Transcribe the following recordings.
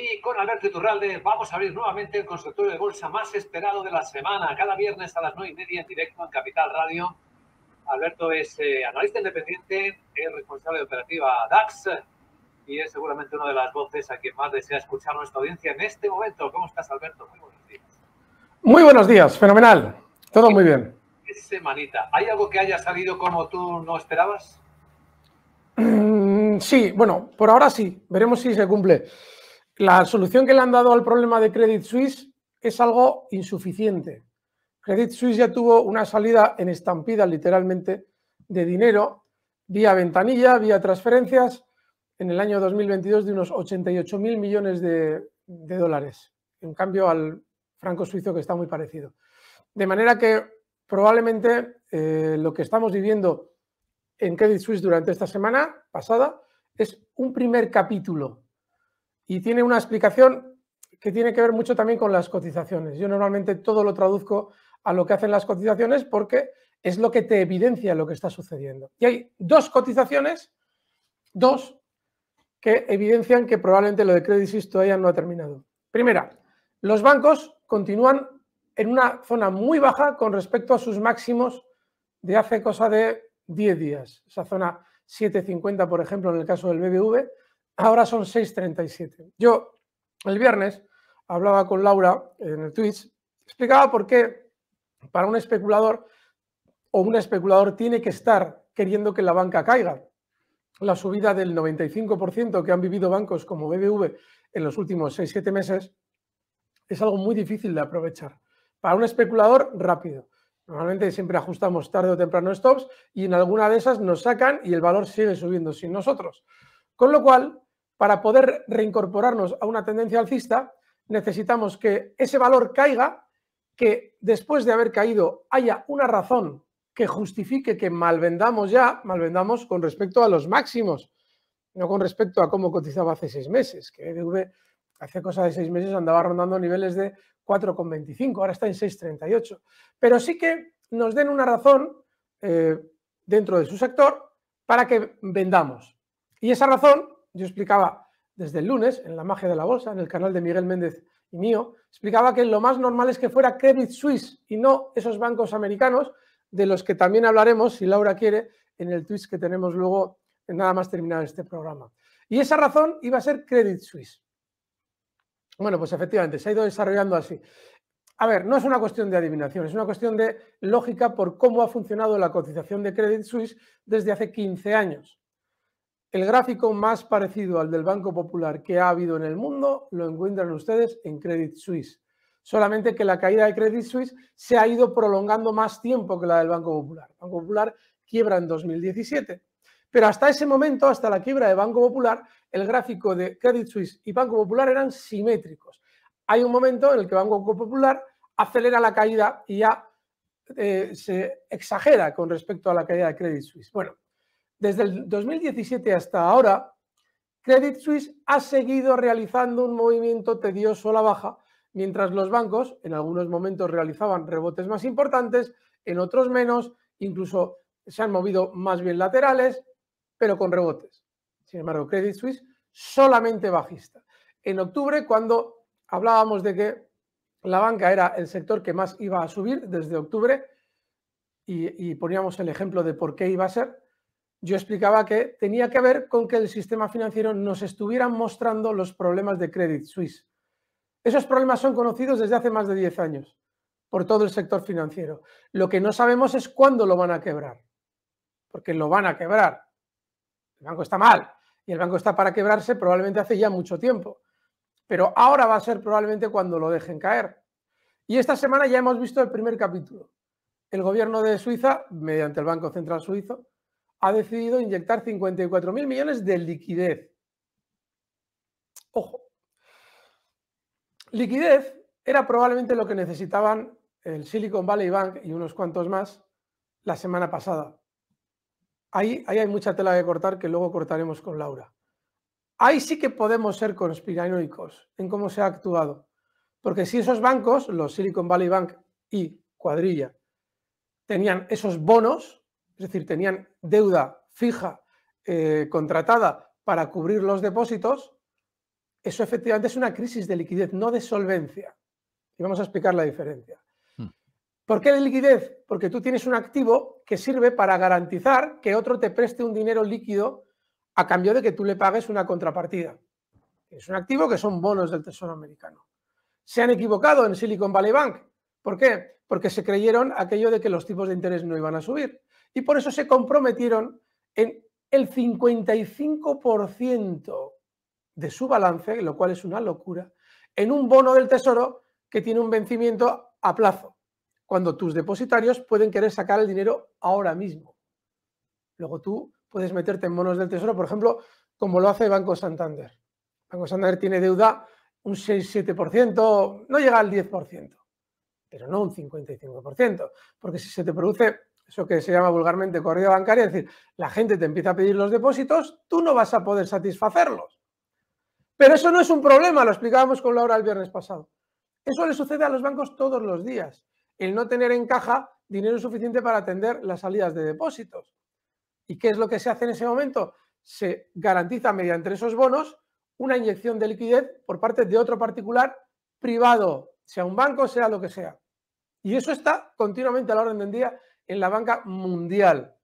Y con Alberto Iturralde vamos a abrir nuevamente el consultorio de bolsa más esperado de la semana, cada viernes a las 9 y media en directo en Capital Radio. Alberto es eh, analista independiente, es responsable de operativa DAX y es seguramente una de las voces a quien más desea escuchar nuestra audiencia en este momento. ¿Cómo estás, Alberto? Muy buenos días. Muy buenos días, fenomenal. Todo muy bien. ¿Qué semanita? ¿Hay algo que haya salido como tú no esperabas? Mm, sí, bueno, por ahora sí. Veremos si se cumple. La solución que le han dado al problema de Credit Suisse es algo insuficiente. Credit Suisse ya tuvo una salida en estampida, literalmente, de dinero vía ventanilla, vía transferencias, en el año 2022 de unos 88 mil millones de, dólares. En cambio, al franco suizo que está muy parecido. De manera que probablemente eh, lo que estamos viviendo en Credit Suisse durante esta semana pasada es un primer capítulo y tiene una explicación que tiene que ver mucho también con las cotizaciones. Yo normalmente todo lo traduzco a lo que hacen las cotizaciones porque es lo que te evidencia lo que está sucediendo. Y hay dos cotizaciones, dos, que evidencian que probablemente lo de Credit Suisse todavía no ha terminado. Primera, los bancos continúan en una zona muy baja con respecto a sus máximos de hace cosa de 10 días. Esa zona 7.50, por ejemplo, en el caso del BBV, ahora son 6.37. Yo el viernes hablaba con Laura en el Twitch, explicaba por qué para un especulador o un especulador tiene que estar queriendo que la banca caiga. La subida del 95% que han vivido bancos como BBV en los últimos 6-7 meses es algo muy difícil de aprovechar. Para un especulador, rápido. Normalmente siempre ajustamos tarde o temprano stops y en alguna de esas nos sacan y el valor sigue subiendo sin nosotros. Con lo cual, para poder reincorporarnos a una tendencia alcista, necesitamos que ese valor caiga, que después de haber caído haya una razón que justifique que malvendamos ya, malvendamos con respecto a los máximos, no con respecto a cómo cotizaba hace seis meses, que BBV hace cosa de seis meses andaba rondando niveles de 4,25, ahora está en 6,38. Pero sí que nos den una razón eh, dentro de su sector para que vendamos. Y esa razón yo explicaba desde el lunes en La Magia de la Bolsa, en el canal de Miguel Méndez y mío, explicaba que lo más normal es que fuera Credit Suisse y no esos bancos americanos, de los que también hablaremos, si Laura quiere, en el tweet que tenemos luego, nada más terminar este programa. Y esa razón iba a ser Credit Suisse. Bueno, pues efectivamente, se ha ido desarrollando así. A ver, no es una cuestión de adivinación, es una cuestión de lógica por cómo ha funcionado la cotización de Credit Suisse desde hace 15 años. El gráfico más parecido al del Banco Popular que ha habido en el mundo lo encuentran ustedes en Credit Suisse. Solamente que la caída de Credit Suisse se ha ido prolongando más tiempo que la del Banco Popular. Banco Popular quiebra en 2017. Pero hasta ese momento, hasta la quiebra de Banco Popular, el gráfico de Credit Suisse y Banco Popular eran simétricos. Hay un momento en el que Banco Popular acelera la caída y ya eh, se exagera con respecto a la caída de Credit Suisse. Bueno, desde el 2017 hasta ahora, Credit Suisse ha seguido realizando un movimiento tedioso a la baja, mientras los bancos en algunos momentos realizaban rebotes más importantes, en otros menos, incluso se han movido más bien laterales, pero con rebotes. Sin embargo, Credit Suisse solamente bajista. En octubre, cuando hablábamos de que la banca era el sector que más iba a subir desde octubre y, y poníamos el ejemplo de por qué iba a ser, yo explicaba que tenía que ver con que el sistema financiero nos estuviera mostrando los problemas de Credit Suisse. Esos problemas son conocidos desde hace más de 10 años por todo el sector financiero. Lo que no sabemos es cuándo lo van a quebrar, porque lo van a quebrar. El banco está mal y el banco está para quebrarse probablemente hace ya mucho tiempo, pero ahora va a ser probablemente cuando lo dejen caer. Y esta semana ya hemos visto el primer capítulo. El gobierno de Suiza, mediante el Banco Central Suizo, ha decidido inyectar 54.000 mil millones de liquidez. Ojo. Liquidez era probablemente lo que necesitaban el Silicon Valley Bank y unos cuantos más la semana pasada. Ahí, ahí, hay mucha tela que cortar que luego cortaremos con Laura. Ahí sí que podemos ser conspiranoicos en cómo se ha actuado. Porque si esos bancos, los Silicon Valley Bank y Cuadrilla, tenían esos bonos, es decir, tenían deuda fija eh, contratada para cubrir los depósitos, eso efectivamente es una crisis de liquidez, no de solvencia. Y vamos a explicar la diferencia. Hmm. ¿Por qué de liquidez? Porque tú tienes un activo que sirve para garantizar que otro te preste un dinero líquido a cambio de que tú le pagues una contrapartida. Es un activo que son bonos del Tesoro americano. Se han equivocado en Silicon Valley Bank. ¿Por qué? Porque se creyeron aquello de que los tipos de interés no iban a subir. Y por eso se comprometieron en el 55% de su balance, lo cual es una locura, en un bono del Tesoro que tiene un vencimiento a plazo, cuando tus depositarios pueden querer sacar el dinero ahora mismo. Luego tú puedes meterte en bonos del Tesoro, por ejemplo, como lo hace Banco Santander. Banco Santander tiene deuda un 6-7%, no llega al 10%, pero no un 55%, porque si se te produce eso que se llama vulgarmente corrida bancaria, es decir, la gente te empieza a pedir los depósitos, tú no vas a poder satisfacerlos. Pero eso no es un problema, lo explicábamos con Laura el viernes pasado. Eso le sucede a los bancos todos los días, el no tener en caja dinero suficiente para atender las salidas de depósitos. ¿Y qué es lo que se hace en ese momento? Se garantiza mediante esos bonos una inyección de liquidez por parte de otro particular privado, sea un banco, sea lo que sea. Y eso está continuamente a la orden del día en la banca mundial.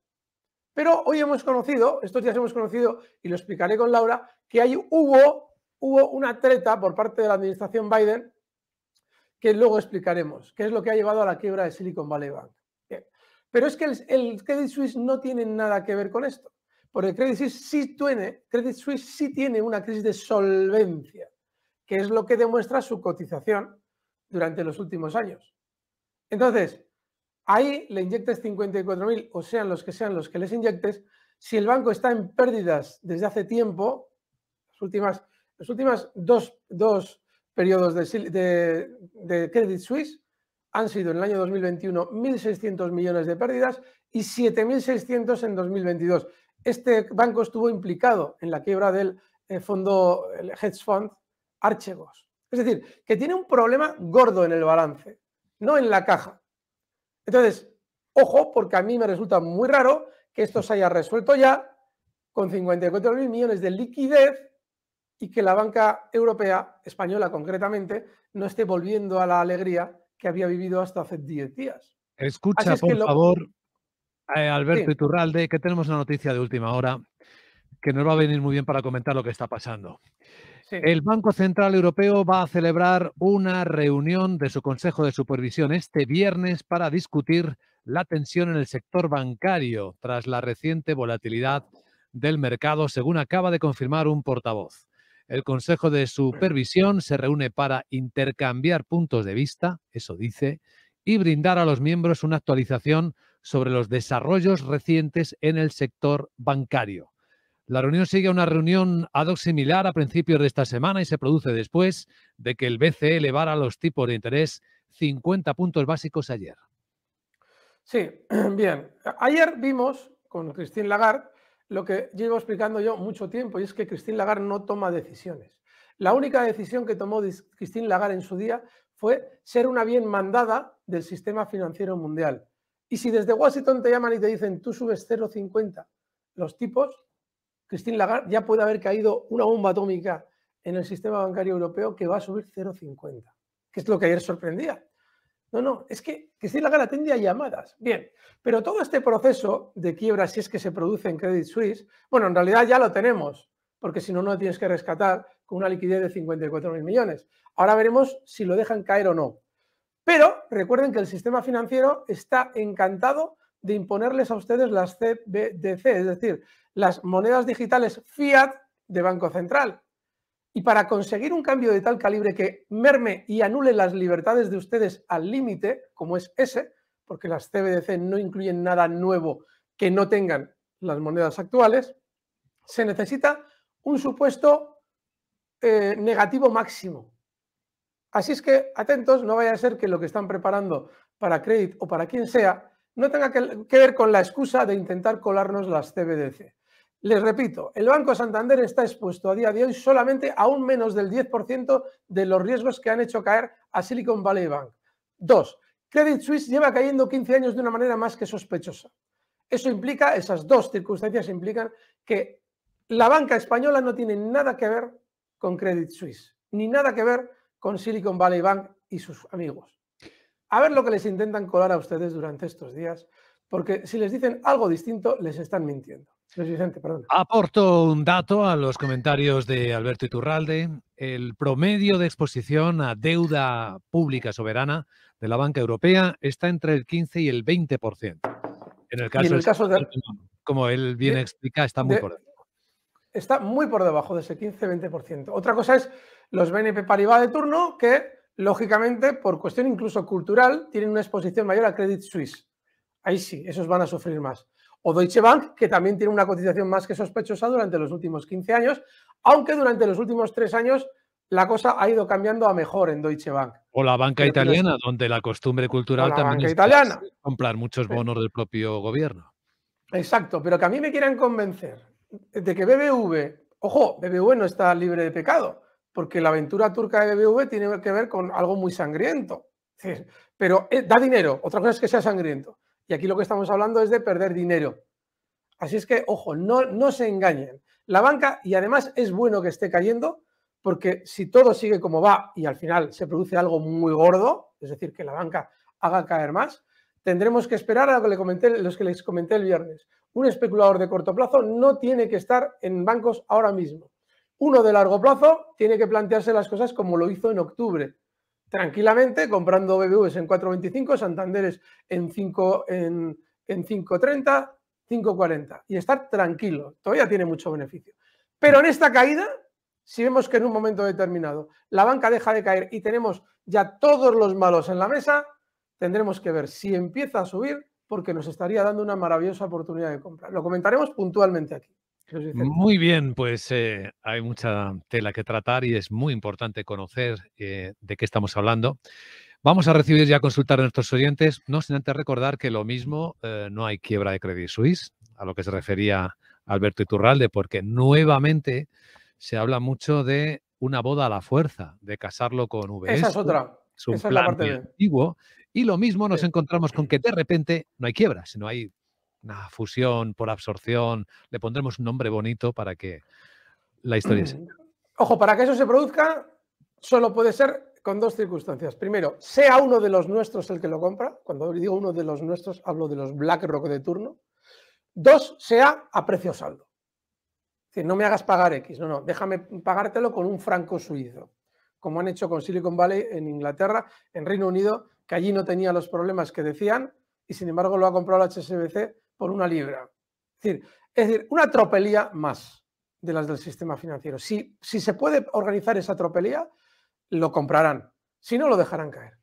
Pero hoy hemos conocido, estos días hemos conocido, y lo explicaré con Laura, que hay hubo, hubo una treta por parte de la administración Biden que luego explicaremos, qué es lo que ha llevado a la quiebra de Silicon Valley Bank. Pero es que el, Credit Suisse no tiene nada que ver con esto, porque Credit Suisse, sí tiene, Credit Suisse sí tiene una crisis de solvencia, que es lo que demuestra su cotización durante los últimos años. Entonces, Ahí le inyectes 54.000 o sean los que sean los que les inyectes. Si el banco está en pérdidas desde hace tiempo, las últimas, las últimas dos, periodos de, de, Credit Suisse han sido en el año 2021 1.600 millones de pérdidas y 7.600 en 2022. Este banco estuvo implicado en la quiebra del eh, fondo, el hedge fund Archegos. Es decir, que tiene un problema gordo en el balance, no en la caja. Entonces, ojo, porque a mí me resulta muy raro que esto se haya resuelto ya con 54.000 millones de liquidez y que la banca europea, española concretamente, no esté volviendo a la alegría que había vivido hasta hace 10 días. Escucha, por favor, eh, Alberto Iturralde, que tenemos una noticia de última hora que nos va a venir muy bien para comentar lo que está pasando. El Banco Central Europeo va a celebrar una reunión de su Consejo de Supervisión este viernes para discutir la tensión en el sector bancario tras la reciente volatilidad del mercado, según acaba de confirmar un portavoz. El Consejo de Supervisión se reúne para intercambiar puntos de vista, eso dice, y brindar a los miembros una actualización sobre los desarrollos recientes en el sector bancario. La reunión sigue una reunión ad hoc similar a principios de esta semana y se produce después de que el BCE elevara los tipos de interés 50 puntos básicos ayer. Sí, bien. Ayer vimos con Christine Lagarde lo que llevo explicando yo mucho tiempo y es que Christine Lagarde no toma decisiones. La única decisión que tomó Christine Lagarde en su día fue ser una bien mandada del sistema financiero mundial. Y si desde Washington te llaman y te dicen tú subes 0,50 los tipos, Christine Lagarde ya puede haber caído una bomba atómica en el sistema bancario europeo que va a subir 0,50, que es lo que ayer sorprendía. No, no, es que Christine Lagarde atendía llamadas. Bien, pero todo este proceso de quiebra, si es que se produce en Credit Suisse, bueno, en realidad ya lo tenemos, porque si no, no tienes que rescatar con una liquidez de 54.000 millones. Ahora veremos si lo dejan caer o no. Pero recuerden que el sistema financiero está encantado de imponerles a ustedes las CBDC, es decir, las monedas digitales fiat de Banco Central. Y para conseguir un cambio de tal calibre que merme y anule las libertades de ustedes al límite, como es ese, porque las CBDC no incluyen nada nuevo que no tengan las monedas actuales, se necesita un supuesto eh, negativo máximo. Así es que atentos, no vaya a ser que lo que están preparando para Credit o para quien sea no tenga que, ver con la excusa de intentar colarnos las CBDC. Les repito, el Banco Santander está expuesto a día de hoy solamente a un menos del 10% de los riesgos que han hecho caer a Silicon Valley Bank. Dos, Credit Suisse lleva cayendo 15 años de una manera más que sospechosa. Eso implica, esas dos circunstancias implican que la banca española no tiene nada que ver con Credit Suisse, ni nada que ver con Silicon Valley Bank y sus amigos. A ver lo que les intentan colar a ustedes durante estos días, porque si les dicen algo distinto, les están mintiendo. Presidente, perdón. Aporto un dato a los comentarios de Alberto Iturralde. El promedio de exposición a deuda pública soberana de la banca europea está entre el 15 y el 20%. En el caso, de... como él bien explica, está muy por debajo. Está muy por debajo de ese 15-20%. Otra cosa es los BNP Paribas de turno que Lógicamente, por cuestión incluso cultural, tienen una exposición mayor a Credit Suisse. Ahí sí, esos van a sufrir más. O Deutsche Bank, que también tiene una cotización más que sospechosa durante los últimos 15 años, aunque durante los últimos tres años la cosa ha ido cambiando a mejor en Deutsche Bank. O la banca italiana, donde la costumbre cultural también es comprar muchos bonos del propio gobierno. Exacto, pero que a mí me quieran convencer de que BBV, ojo, BBV no está libre de pecado, porque la aventura turca de BBV tiene que ver con algo muy sangriento. Pero eh, da dinero, otra cosa es que sea sangriento. Y aquí lo que estamos hablando es de perder dinero. Así es que, ojo, no, se engañen. La banca, y además es bueno que esté cayendo, porque si todo sigue como va y al final se produce algo muy gordo, es decir, que la banca haga caer más, tendremos que esperar a lo los que les comenté el viernes. Un especulador de corto plazo no tiene que estar en bancos ahora mismo. Uno de largo plazo tiene que plantearse las cosas como lo hizo en octubre, tranquilamente, comprando BBVs en 4.25, Santanderes en en, en 5.30, 5.40 y estar tranquilo. Todavía tiene mucho beneficio. Pero en esta caída, si vemos que en un momento determinado la banca deja de caer y tenemos ya todos los malos en la mesa, tendremos que ver si empieza a subir porque nos estaría dando una maravillosa oportunidad de compra. Lo comentaremos puntualmente aquí. Muy bien, pues eh, hay mucha tela que tratar y es muy importante conocer eh, de qué estamos hablando. Vamos a recibir y a consultar a nuestros oyentes, no sin antes recordar que lo mismo eh, no hay quiebra de Credit Suisse, a lo que se refería Alberto Iturralde, porque nuevamente se habla mucho de una boda a la fuerza, de casarlo con VS. Esa es otra. Esa es la parte antiguo. Y lo mismo nos encontramos con que de repente no hay quiebra, sino hay una fusión por absorción, le pondremos un nombre bonito para que la historia se... Mm, ojo, para que eso se produzca, solo puede ser con dos circunstancias. Primero, sea uno de los nuestros el que lo compra. Cuando digo uno de los nuestros, hablo de los BlackRock de turno. Dos, sea a precio saldo. Es no me hagas pagar X, no, no, déjame pagártelo con un franco suizo, como han hecho con Silicon Valley en Inglaterra, en Reino Unido, que allí no tenía los problemas que decían y sin embargo lo ha comprado la HSBC por una libra. Es decir, es una tropelía más de las del sistema financiero. Si, si se puede organizar esa tropelía, lo comprarán. Si no, lo dejarán caer.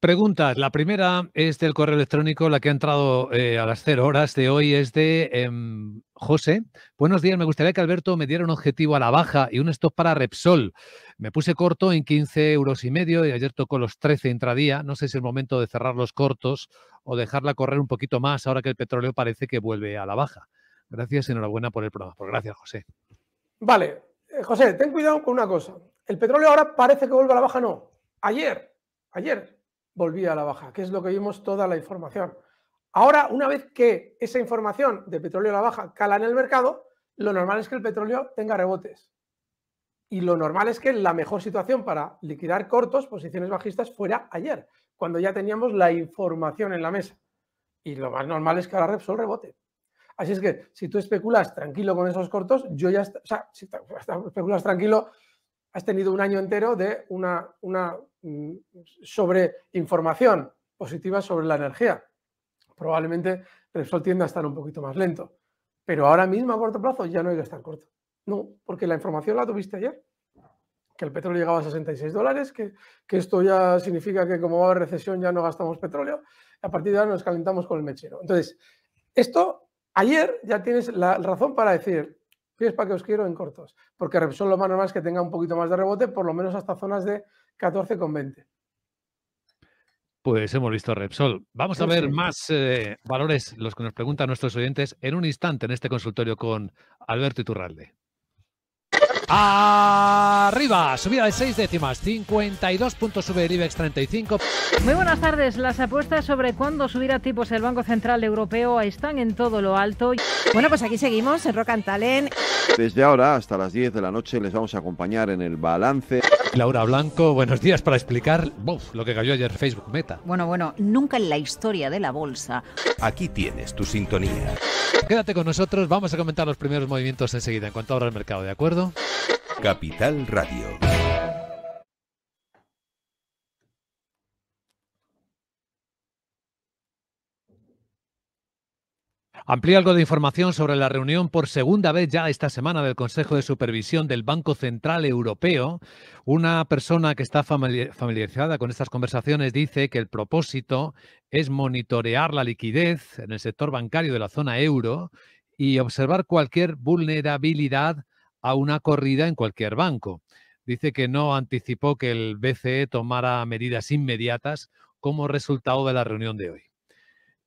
Preguntas. La primera es del correo electrónico, la que ha entrado eh, a las cero horas de hoy es de em, José. Buenos días, me gustaría que Alberto me diera un objetivo a la baja y un stop para Repsol. Me puse corto en 15 euros y medio y ayer tocó los 13 intradía. No sé si es el momento de cerrar los cortos o dejarla correr un poquito más ahora que el petróleo parece que vuelve a la baja. Gracias y enhorabuena por el programa. Pues gracias, José. Vale. Eh, José, ten cuidado con una cosa. El petróleo ahora parece que vuelve a la baja, no. Ayer, ayer volvía a la baja, que es lo que vimos toda la información. Ahora, una vez que esa información de petróleo a la baja cala en el mercado, lo normal es que el petróleo tenga rebotes. Y lo normal es que la mejor situación para liquidar cortos, posiciones bajistas, fuera ayer, cuando ya teníamos la información en la mesa. Y lo más normal es que ahora Repsol rebote. Así es que si tú especulas tranquilo con esos cortos, yo ya, o sea, si especulas tranquilo, has tenido un año entero de una, una Mm, sobre información positiva sobre la energía. Probablemente Repsol tienda a estar un poquito más lento. Pero ahora mismo a corto plazo ya no hay que estar corto. No, porque la información la tuviste ayer. Que el petróleo llegaba a 66 dólares, que, esto ya significa que como va a recesión ya no gastamos petróleo. a partir de ahora nos calentamos con el mechero. Entonces, esto ayer ya tienes la razón para decir, es para que os quiero en cortos. Porque son lo más normal que tenga un poquito más de rebote, por lo menos hasta zonas de 14,20. Pues hemos visto Repsol. Vamos a ver más eh, valores, los que nos preguntan nuestros oyentes, en un instante en este consultorio con Alberto Iturralde. Arriba, subida de 6 décimas, 52 puntos sube el IBEX 35. Muy buenas tardes, las apuestas sobre cuándo subirá tipos el Banco Central Europeo están en todo lo alto. Bueno, pues aquí seguimos en Rock and Talent. Desde ahora hasta las 10 de la noche les vamos a acompañar en el balance. Laura Blanco, buenos días para explicar lo que cayó ayer Facebook Meta. Bueno, bueno, nunca en la historia de la bolsa. Aquí tienes tu sintonía. Quédate con nosotros, vamos a comentar los primeros movimientos enseguida en cuanto abra el mercado, ¿de acuerdo? Capital Radio. Amplía algo de información sobre la reunión por segunda vez ya esta semana del Consejo de Supervisión del Banco Central Europeo. Una persona que está familiarizada con estas conversaciones dice que el propósito es monitorear la liquidez en el sector bancario de la zona euro y observar cualquier vulnerabilidad a una corrida en cualquier banco. Dice que no anticipó que el BCE tomara medidas inmediatas como resultado de la reunión de hoy.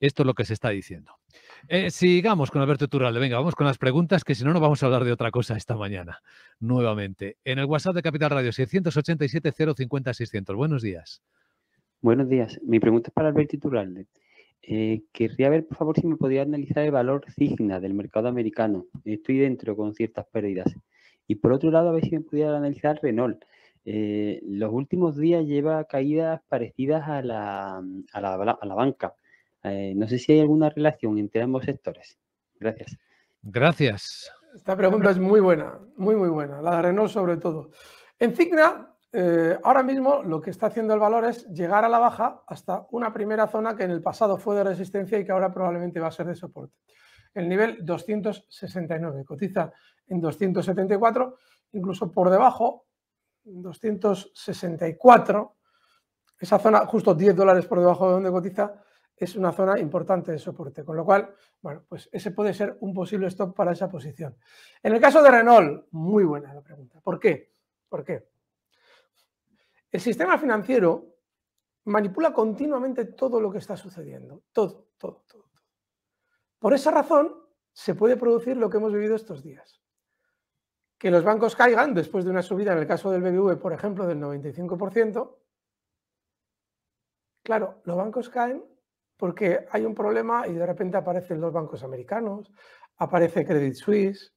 Esto es lo que se está diciendo. Eh, sigamos con Alberto Turralde. Venga, vamos con las preguntas, que si no, no vamos a hablar de otra cosa esta mañana. Nuevamente, en el WhatsApp de Capital Radio, 687-050-600. Buenos días. Buenos días. Mi pregunta es para Alberto Turralde. Eh, querría ver, por favor, si me podía analizar el valor Cigna del mercado americano. Estoy dentro con ciertas pérdidas. Y por otro lado, a ver si me pudiera analizar Renault. Eh, los últimos días lleva caídas parecidas a a la, a la banca. Eh, no sé si hay alguna relación entre ambos sectores. Gracias. Gracias. Esta pregunta es muy buena, muy, muy buena. La de Renault sobre todo. En Cigna, eh, ahora mismo lo que está haciendo el valor es llegar a la baja hasta una primera zona que en el pasado fue de resistencia y que ahora probablemente va a ser de soporte. El nivel 269 cotiza en 274, incluso por debajo, 264. Esa zona justo 10 dólares por debajo de donde cotiza es una zona importante de soporte, con lo cual, bueno, pues ese puede ser un posible stop para esa posición. En el caso de Renault, muy buena la pregunta. ¿Por qué? ¿Por qué? El sistema financiero manipula continuamente todo lo que está sucediendo, todo, todo, todo. todo. Por esa razón se puede producir lo que hemos vivido estos días. Que los bancos caigan después de una subida, en el caso del BBV, por ejemplo, del 95%. Claro, los bancos caen porque hay un problema y de repente aparecen los bancos americanos, aparece Credit Suisse.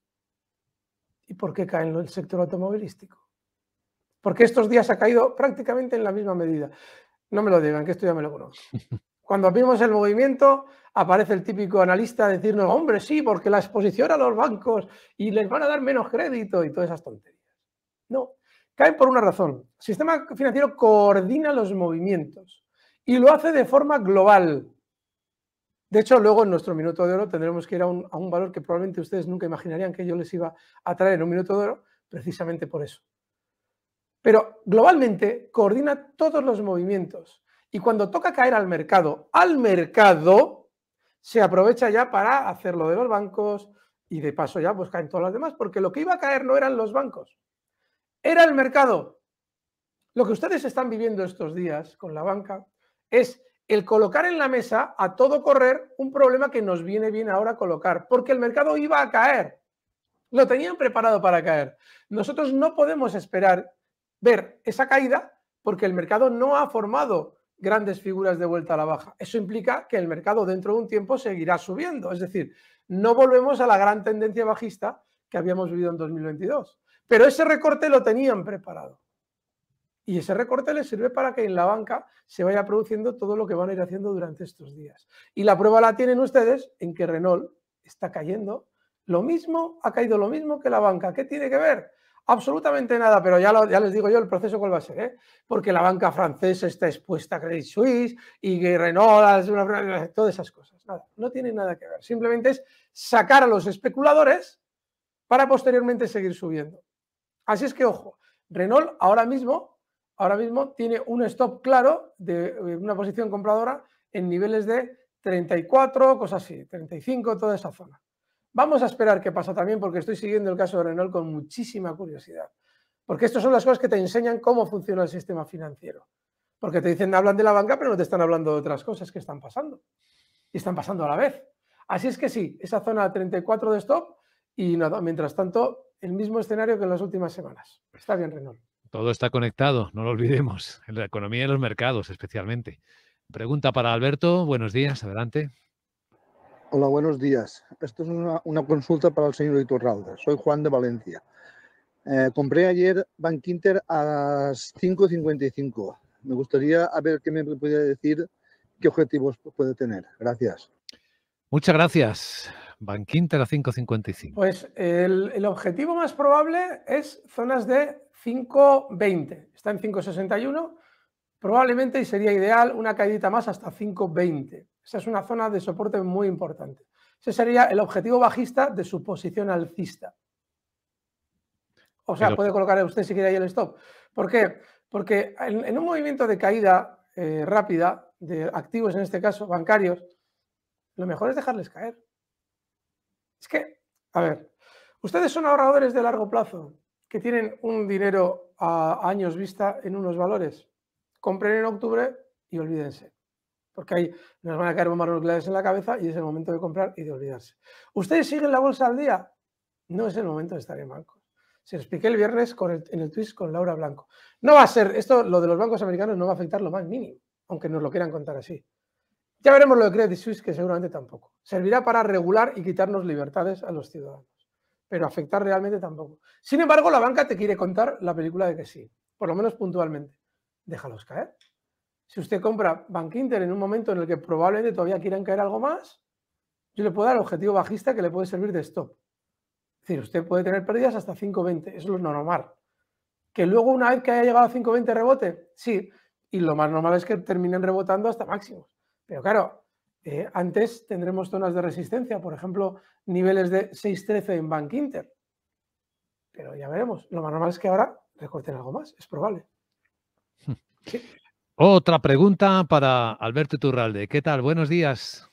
¿Y por qué cae el sector automovilístico? Porque estos días ha caído prácticamente en la misma medida. No me lo digan, que esto ya me lo conozco. Cuando vimos el movimiento, aparece el típico analista a decirnos, hombre, sí, porque la exposición a los bancos y les van a dar menos crédito y todas esas tonterías. No, caen por una razón. El sistema financiero coordina los movimientos y lo hace de forma global. De hecho, luego en nuestro minuto de oro tendremos que ir a un, valor que probablemente ustedes nunca imaginarían que yo les iba a traer en un minuto de oro, precisamente por eso. Pero globalmente coordina todos los movimientos y cuando toca caer al mercado, al mercado se aprovecha ya para hacer lo de los bancos y de paso ya pues caen todas las demás, porque lo que iba a caer no eran los bancos, era el mercado. Lo que ustedes están viviendo estos días con la banca es el colocar en la mesa a todo correr un problema que nos viene bien ahora colocar, porque el mercado iba a caer, lo tenían preparado para caer. Nosotros no podemos esperar ver esa caída porque el mercado no ha formado grandes figuras de vuelta a la baja. Eso implica que el mercado dentro de un tiempo seguirá subiendo, es decir, no volvemos a la gran tendencia bajista que habíamos vivido en 2022. Pero ese recorte lo tenían preparado. Y ese recorte le sirve para que en la banca se vaya produciendo todo lo que van a ir haciendo durante estos días. Y la prueba la tienen ustedes en que Renault está cayendo. Lo mismo, ha caído lo mismo que la banca. ¿Qué tiene que ver? Absolutamente nada, pero ya, ya les digo yo el proceso cuál va a ser, ¿eh? porque la banca francesa está expuesta a Credit Suisse y Renault, una, todas esas cosas. Nada, no tiene nada que ver. Simplemente es sacar a los especuladores para posteriormente seguir subiendo. Así es que, ojo, Renault ahora mismo ahora mismo tiene un stop claro de eh, una posición compradora en niveles de 34, cosas así, 35, toda esa zona. Vamos a esperar qué pasa también porque estoy siguiendo el caso de Renault con muchísima curiosidad. Porque estas son las cosas que te enseñan cómo funciona el sistema financiero. Porque te dicen, hablan de la banca, pero no te están hablando de otras cosas que están pasando. Y están pasando a la vez. Así es que sí, esa zona 34 de stop y nada, mientras tanto, el mismo escenario que en las últimas semanas. Está bien, Renault. Todo está conectado, no lo olvidemos, en la economía y los mercados especialmente. Pregunta para Alberto, buenos días, adelante. Hola, buenos días. Esto es una, consulta para el señor Iturralde. Soy Juan de Valencia. Eh, compré ayer Bank Inter a 5.55. Me gustaría a ver qué me podría decir, qué objetivos puede tener. Gracias. Muchas gracias. Bankinter a 5.55. Pues el, objetivo más probable es zonas de 5.20. Está en 5.61. Probablemente y sería ideal una caída más hasta 5.20. Esa es una zona de soporte muy importante. Ese sería el objetivo bajista de su posición alcista. O sea, puede colocar usted si quiere ahí el stop. ¿Por qué? Porque en, un movimiento de caída eh, rápida, de activos en este caso, bancarios, lo mejor es dejarles caer. Es que, a ver, ustedes son ahorradores de largo plazo, que tienen un dinero a años vista en unos valores. Compren en octubre y olvídense. Porque ahí nos van a caer bombas nucleares en la cabeza y es el momento de comprar y de olvidarse. ¿Ustedes siguen la bolsa al día? No es el momento de estar en bancos. Se lo expliqué el viernes en el twist con Laura Blanco. No va a ser, esto, lo de los bancos americanos no va a afectar lo más mínimo, aunque nos lo quieran contar así. Ya veremos lo de Credit Suisse, que seguramente tampoco. Servirá para regular y quitarnos libertades a los ciudadanos, pero afectar realmente tampoco. Sin embargo, la banca te quiere contar la película de que sí, por lo menos puntualmente. Déjalos caer. Si usted compra Bank Inter en un momento en el que probablemente todavía quieran caer algo más, yo le puedo dar objetivo bajista que le puede servir de stop. Es decir, usted puede tener pérdidas hasta 5.20, eso es lo normal. Que luego una vez que haya llegado a 5.20 rebote, sí, y lo más normal es que terminen rebotando hasta máximos. Pero claro, eh, antes tendremos zonas de resistencia, por ejemplo, niveles de 6.13 en Bank Inter. Pero ya veremos. Lo más normal es que ahora recorten algo más, es probable. Otra pregunta para Alberto Iturralde. ¿Qué tal? Buenos días.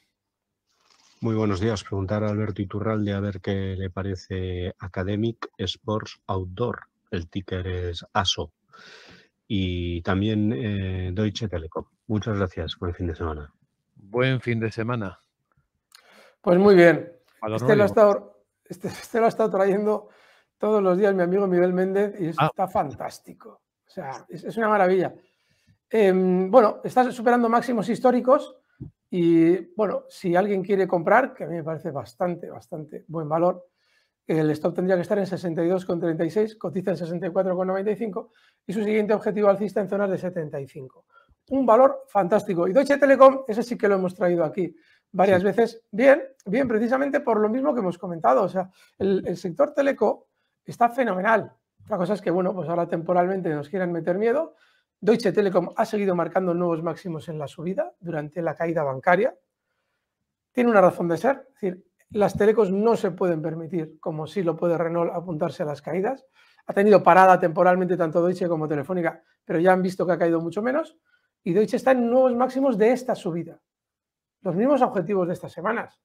Muy buenos días. Preguntar a Alberto Iturralde a ver qué le parece Academic Sports Outdoor. El ticker es ASO. Y también eh, Deutsche Telekom. Muchas gracias. Buen fin de semana. Buen fin de semana. Pues muy bien. Este, este, este lo, ha estado, trayendo todos los días mi amigo Miguel Méndez y ah. está fantástico. O sea, es, una maravilla. Em, bueno, está superando máximos históricos y, bueno, si alguien quiere comprar, que a mí me parece bastante, bastante buen valor, el stop tendría que estar en 62,36, cotiza en 64,95 y su siguiente objetivo alcista en zonas de 75 un valor fantástico. Y Deutsche Telekom, ese sí que lo hemos traído aquí varias veces. Bien, bien, precisamente por lo mismo que hemos comentado. O sea, el, sector teleco está fenomenal. La cosa es que, bueno, pues ahora temporalmente nos quieran meter miedo. Deutsche Telekom ha seguido marcando nuevos máximos en la subida durante la caída bancaria. Tiene una razón de ser. Es decir, las telecos no se pueden permitir, como sí lo puede Renault, apuntarse a las caídas. Ha tenido parada temporalmente tanto Deutsche como Telefónica, pero ya han visto que ha caído mucho menos y Deutsche está en nuevos máximos de esta subida. Los mismos objetivos de estas semanas.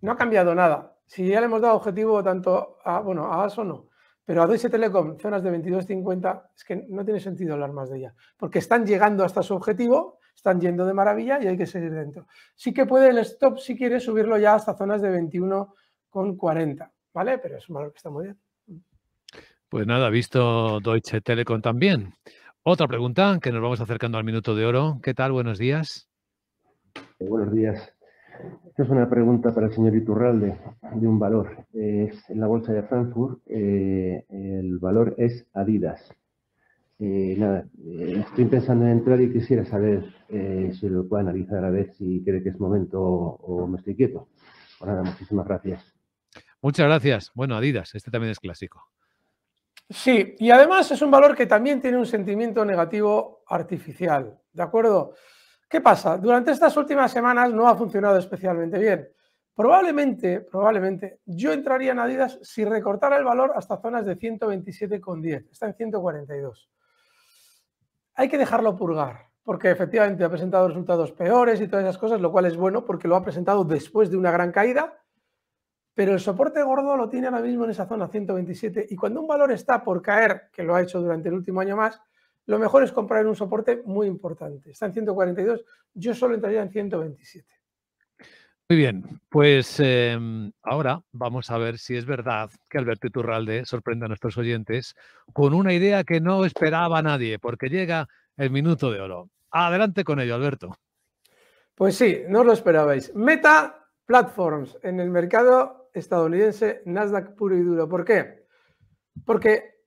No ha cambiado nada. Si ya le hemos dado objetivo tanto a, bueno, a ASO no, pero a Deutsche Telekom, zonas de 22.50, es que no tiene sentido hablar más de ella, porque están llegando hasta su objetivo, están yendo de maravilla y hay que seguir dentro. Sí que puede el stop, si quiere, subirlo ya hasta zonas de 21.40, ¿vale? Pero es un valor que está muy bien. Pues nada, visto Deutsche Telekom también. Otra pregunta, que nos vamos acercando al minuto de oro. ¿Qué tal? Buenos días. Eh, buenos días. Esta es una pregunta para el señor Iturralde de un valor. Es, en la bolsa de Frankfurt eh, el valor es Adidas. Eh, estoy pensando en entrar y quisiera saber si lo puedo analizar a ver si cree que es momento o, me estoy quieto. Pues muchísimas gracias. Muchas gracias. Bueno, Adidas, este también es clásico. Sí, y además es un valor que también tiene un sentimiento negativo artificial, ¿de acuerdo? ¿Qué pasa? Durante estas últimas semanas no ha funcionado especialmente bien. Probablemente, probablemente, yo entraría en Adidas si recortara el valor hasta zonas de 127,10. Está en 142. Hay que dejarlo purgar, porque efectivamente ha presentado resultados peores y todas esas cosas, lo cual es bueno porque lo ha presentado después de una gran caída pero el soporte gordo lo tiene ahora mismo en esa zona 127 y cuando un valor está por caer, que lo ha hecho durante el último año más, lo mejor es comprar en un soporte muy importante. Está en 142, yo solo entraría en 127. Muy bien, pues em, ahora vamos a ver si es verdad que Alberto Iturralde sorprende a nuestros oyentes con una idea que no esperaba nadie, porque llega el minuto de oro. Adelante con ello, Alberto. Pues sí, no lo esperabais. Meta Platforms en el mercado estadounidense Nasdaq puro y duro. ¿Por qué? Porque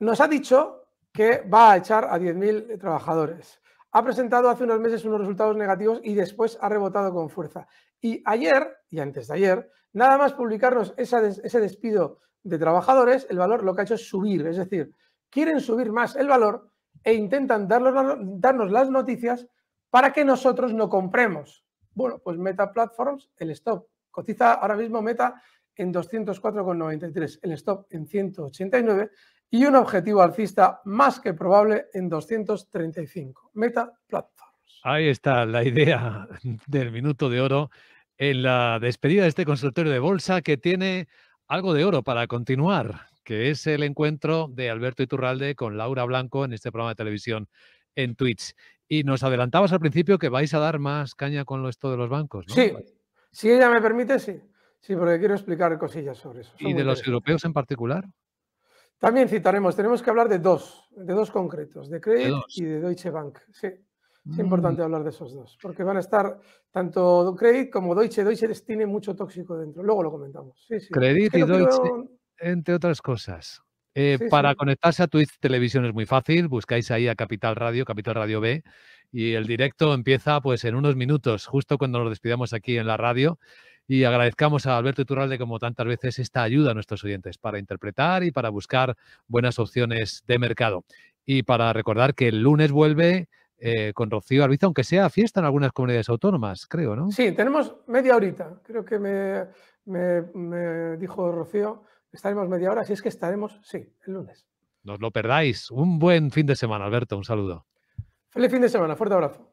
nos ha dicho que va a echar a 10.000 trabajadores. Ha presentado hace unos meses unos resultados negativos y después ha rebotado con fuerza. Y ayer, y antes de ayer, nada más publicarnos esa ese despido de trabajadores, el valor lo que ha hecho es subir. Es decir, quieren subir más el valor e intentan darnos, darnos las noticias para que nosotros no compremos. Bueno, pues Meta Platforms, el stop Cotiza ahora mismo Meta en 204,93, el stop en 189 y un objetivo alcista más que probable en 235. Meta Platforms. Ahí está la idea del minuto de oro en la despedida de este consultorio de bolsa que tiene algo de oro para continuar, que es el encuentro de Alberto Iturralde con Laura Blanco en este programa de televisión en Twitch. Y nos adelantabas al principio que vais a dar más caña con esto de los bancos, ¿no? Sí, si ella me permite, sí. Sí, porque quiero explicar cosillas sobre eso. ¿Y de los europeos en particular? También citaremos, tenemos que hablar de dos, de dos concretos, de Credit y de Deutsche Bank. Sí, es mm. importante hablar de esos dos, porque van a estar tanto Credit como Deutsche. Deutsche tiene mucho tóxico dentro, luego lo comentamos. Sí, Credit y Deutsche, entre otras cosas. Eh, para conectarse a Twitch Televisión es muy fácil, buscáis ahí a Capital Radio, Capital Radio B, y el directo empieza pues en unos minutos, justo cuando nos despidamos aquí en la radio. Y agradezcamos a Alberto Iturralde, como tantas veces, esta ayuda a nuestros oyentes para interpretar y para buscar buenas opciones de mercado. Y para recordar que el lunes vuelve eh, con Rocío Arbiza, aunque sea fiesta en algunas comunidades autónomas, creo, ¿no? Sí, tenemos media horita, creo que me, me, me dijo Rocío Estaremos media hora, si es que estaremos, sí, el lunes. No os lo perdáis. Un buen fin de semana, Alberto. Un saludo. Feliz fin de semana. Fuerte abrazo.